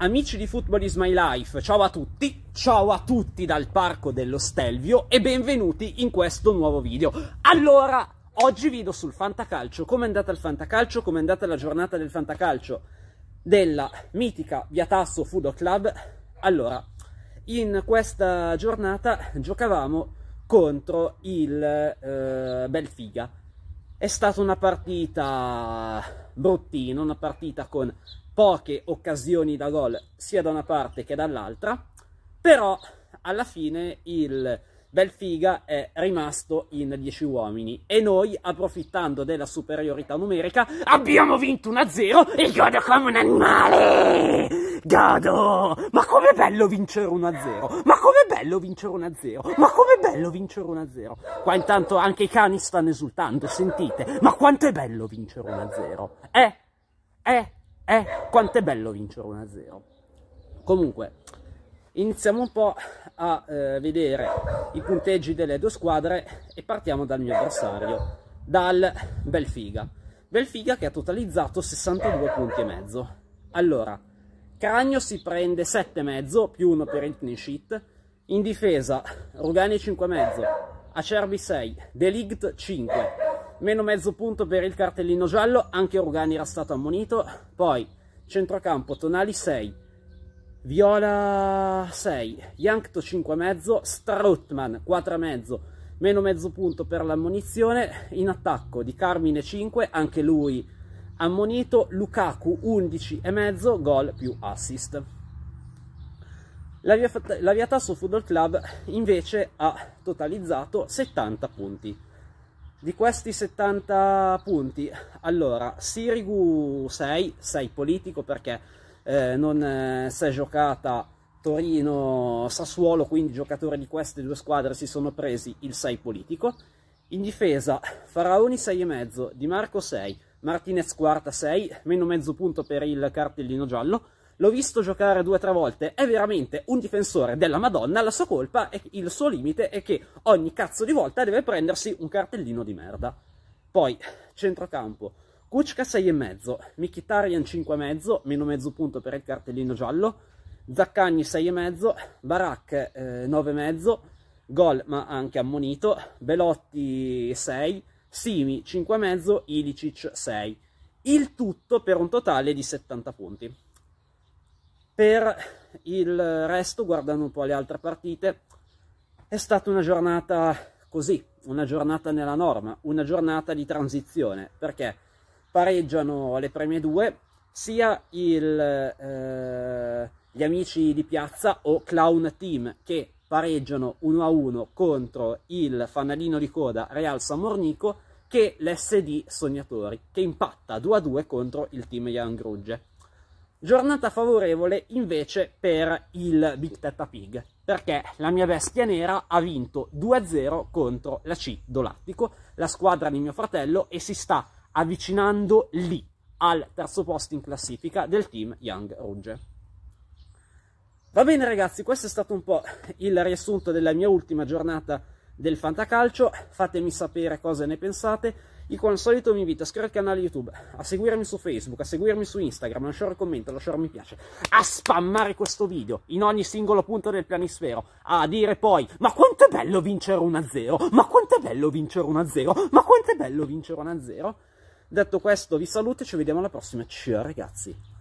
Amici di Football is My Life, ciao a tutti, ciao a tutti dal Parco dello Stelvio e benvenuti in questo nuovo video. Allora, oggi video sul Fantacalcio, come è andata il Fantacalcio, come è andata la giornata del Fantacalcio della mitica Viatasso Fudo Club. Allora, in questa giornata giocavamo contro il eh, Belfiga, è stata una partita bruttina, una partita con poche occasioni da gol sia da una parte che dall'altra, però alla fine il Belfiga è rimasto in 10 uomini e noi, approfittando della superiorità numerica, abbiamo vinto 1-0 e godo come un animale! Gado! Ma com'è bello vincere 1-0! Ma com'è bello vincere 1-0! Ma com'è bello vincere 1-0! Qua intanto anche i cani stanno esultando, sentite! Ma quanto è bello vincere 1-0! Eh! Eh! Eh! Quanto è bello vincere 1-0! Comunque, iniziamo un po' a eh, vedere i punteggi delle due squadre e partiamo dal mio avversario, dal Belfiga. Belfiga che ha totalizzato 62 punti e mezzo. Allora, Cragno si prende 7,5 più 1 per il clean sheet. In difesa Rugani 5,5, Acerbi 6, Deligt 5, meno mezzo punto per il cartellino giallo, anche Rugani era stato ammonito. Poi centrocampo Tonali 6, Viola 6, Yankto 5,5, Strutman 4,5, meno mezzo punto per l'ammonizione. In attacco di Carmine 5, anche lui ammonito Lukaku 11,5 gol più assist. La Via Tasso Football Club invece ha totalizzato 70 punti. Di questi 70 punti, allora, Sirigu 6, 6 politico perché eh, non eh, si è giocata Torino-Sassuolo, quindi giocatori di queste due squadre si sono presi il 6 politico. In difesa, Faraoni 6,5, Di Marco 6, Martinez quarta 6, meno mezzo punto per il cartellino giallo. L'ho visto giocare due o tre volte, è veramente un difensore della Madonna, la sua colpa e il suo limite è che ogni cazzo di volta deve prendersi un cartellino di merda. Poi, centrocampo, Kuczka 6,5, Mkhitaryan 5,5, meno mezzo punto per il cartellino giallo, Zaccagni 6,5, Barak eh, 9,5, gol ma anche ammonito, Belotti 6, Simi 5,5, Ilicic 6. Il tutto per un totale di 70 punti. Per il resto, guardando un po' le altre partite, è stata una giornata così, una giornata nella norma, una giornata di transizione, perché pareggiano le prime due sia il, eh, gli amici di piazza o Clown Team che pareggiano 1-1 contro il fanalino di coda Real Samornico che l'SD Sognatori, che impatta 2-2 contro il team Jan Grugge. Giornata favorevole invece per il Big Tetta Pig, perché la mia bestia nera ha vinto 2-0 contro la C Dolattico, la squadra di mio fratello, e si sta avvicinando lì al terzo posto in classifica del team Young Rugge. Va bene ragazzi, questo è stato un po' il riassunto della mia ultima giornata del Fantacalcio, fatemi sapere cosa ne pensate, io come al solito vi invito a iscrivervi al canale YouTube, a seguirmi su Facebook, a seguirmi su Instagram, a lasciare un commento, a lasciare un mi piace, a spammare questo video in ogni singolo punto del pianisfero, a dire poi ma quanto è bello vincere 1-0, ma quanto è bello vincere 1-0, ma quanto è bello vincere 1-0. Detto questo vi saluto e ci vediamo alla prossima, ciao ragazzi!